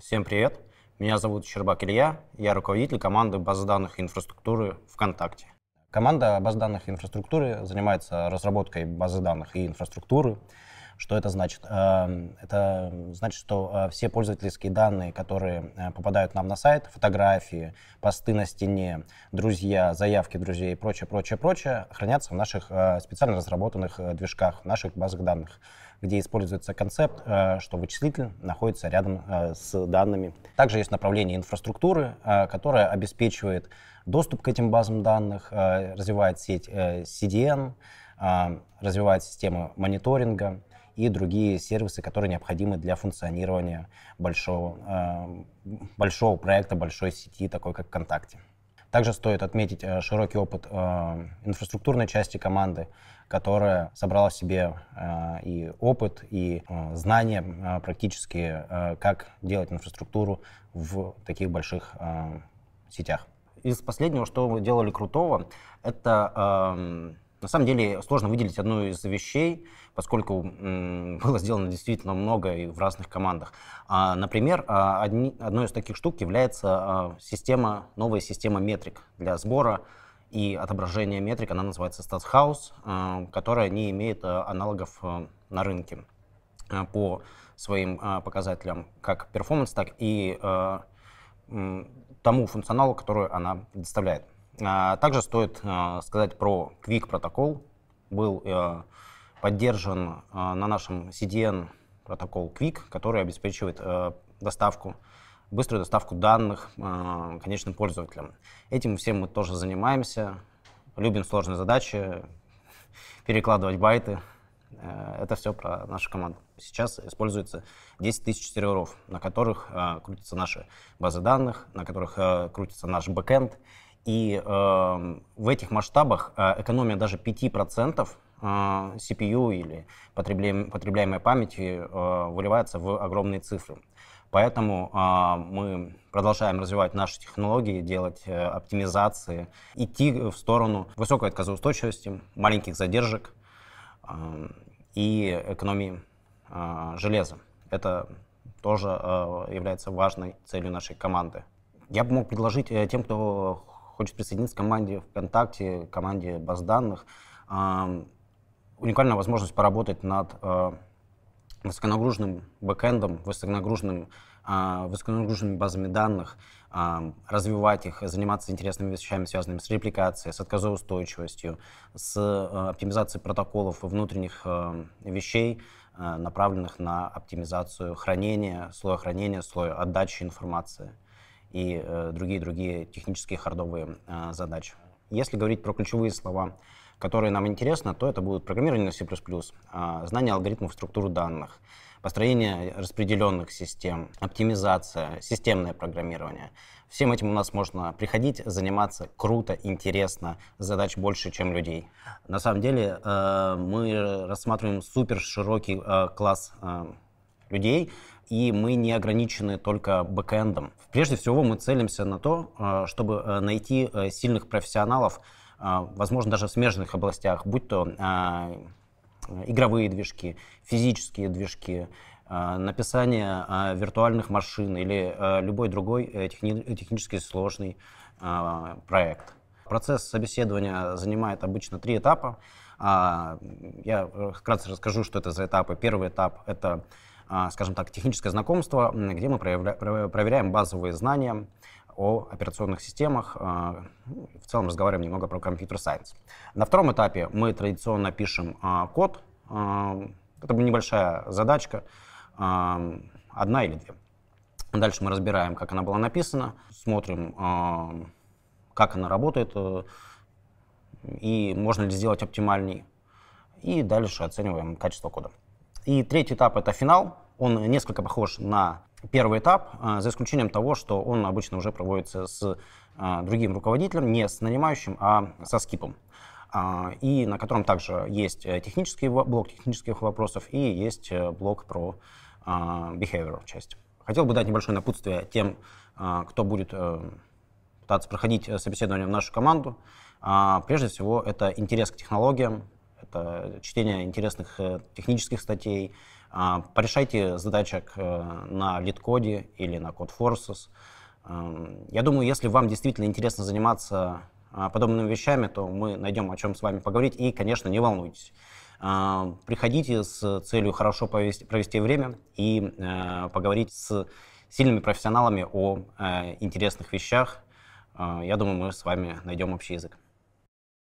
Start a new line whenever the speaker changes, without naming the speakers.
Всем привет! Меня зовут Щербак Илья, я руководитель команды базы данных и инфраструктуры ВКонтакте. Команда баз данных и инфраструктуры занимается разработкой базы данных и инфраструктуры, что это значит? Эм, это значит, что э, все пользовательские данные, которые э, попадают нам на сайт, фотографии, посты на стене, друзья, заявки друзей и прочее, прочее, прочее, хранятся в наших э, специально разработанных движках, в наших базах данных где используется концепт, что вычислитель находится рядом с данными. Также есть направление инфраструктуры, которое обеспечивает доступ к этим базам данных, развивает сеть CDN, развивает системы мониторинга, и другие сервисы, которые необходимы для функционирования большого, эм, большого проекта, большой сети, такой как ВКонтакте. Также стоит отметить э, широкий опыт э, инфраструктурной части команды, которая собрала в себе э, и опыт, и знания практически, как делать инфраструктуру в таких больших сетях. Из последнего, что мы делали крутого, это эм, на самом деле сложно выделить одну из вещей, поскольку было сделано действительно много и в разных командах. А, например, а, одни, одной из таких штук является а, система, новая система метрик для сбора и отображения метрик. Она называется StatsHouse, а, которая не имеет аналогов на рынке по своим показателям, как перформанс, так и тому функционалу, который она предоставляет. А, также стоит а, сказать про Quick протокол. Был э, поддержан а, на нашем CDN протокол Quick, который обеспечивает э, доставку, быструю доставку данных конечным пользователям. Этим всем мы тоже занимаемся. Любим сложные задачи, перекладывать байты. Э, это все про нашу команду. Сейчас используется 10 тысяч серверов, на которых крутятся наши базы данных, на которых крутится наш бэкэнд и э, в этих масштабах э, экономия даже 5% э, CPU или потребляем, потребляемой памяти э, выливается в огромные цифры. Поэтому э, мы продолжаем развивать наши технологии, делать э, оптимизации, идти в сторону высокой отказоустойчивости, маленьких задержек э, и экономии э, железа. Это тоже э, является важной целью нашей команды. Я бы мог предложить э, тем, кто хочет присоединиться к команде ВКонтакте, команде баз данных, уникальная возможность поработать над э, высоконагруженным бэкэндом, высоконагруженным, а, высоконагруженными базами данных, развивать их, заниматься интересными вещами, связанными с репликацией, с отказоустойчивостью, с э, оптимизацией протоколов и внутренних э, вещей, направленных на оптимизацию хранения, слоя хранения, слоя отдачи информации и другие-другие э, технические хардовые э, задачи. Если говорить про ключевые слова, которые нам интересны, то это будут программирование на C++, а, знание алгоритмов структуры данных, построение распределенных систем, оптимизация, системное программирование. Всем этим у нас можно приходить, заниматься круто, интересно, задач больше, чем людей. На самом деле э, мы рассматриваем супер широкий класс людей, и мы не ограничены только бэкэндом. Прежде всего мы целимся на то, э, чтобы э, найти э, сильных профессионалов, возможно, даже в смежных областях, будь то игровые движки, физические движки, написание виртуальных машин или любой другой техни- технически сложный проект. Процесс собеседования занимает обычно три этапа. А, я вкратце расскажу, что это за этапы. Первый этап — это а, скажем так, техническое знакомство, где мы проверяем базовые знания о операционных системах, а, ну, в целом разговариваем немного про компьютер-сайенс. На втором этапе мы традиционно пишем а, код, это небольшая задачка, одна или две. Дальше мы разбираем, как она была написана, смотрим, как она работает, э, и можно ли сделать оптимальней. И дальше оцениваем качество кода. И третий этап — это финал. Он несколько похож на первый этап, а, за исключением того, что он обычно уже проводится с а, другим руководителем, не с нанимающим, а со скипом. А, и на котором также есть э, технический блок технических вопросов и есть э, блок про behavior часть. Хотел бы дать небольшое напутствие тем, кто будет э, пытаться проходить собеседование в нашу команду. Прежде всего, это интерес к технологиям, это чтение интересных э, технических статей. А, порешайте задачек э, на LeetCode или на Codeforces. Эм, я думаю, если вам действительно интересно заниматься а, подобными вещами, то мы найдем о чем с вами поговорить. И, конечно, не волнуйтесь. Э, приходите с целью хорошо провести, провести время и поговорить с сильными профессионалами о интересных вещах. Я думаю, мы с вами найдем общий язык.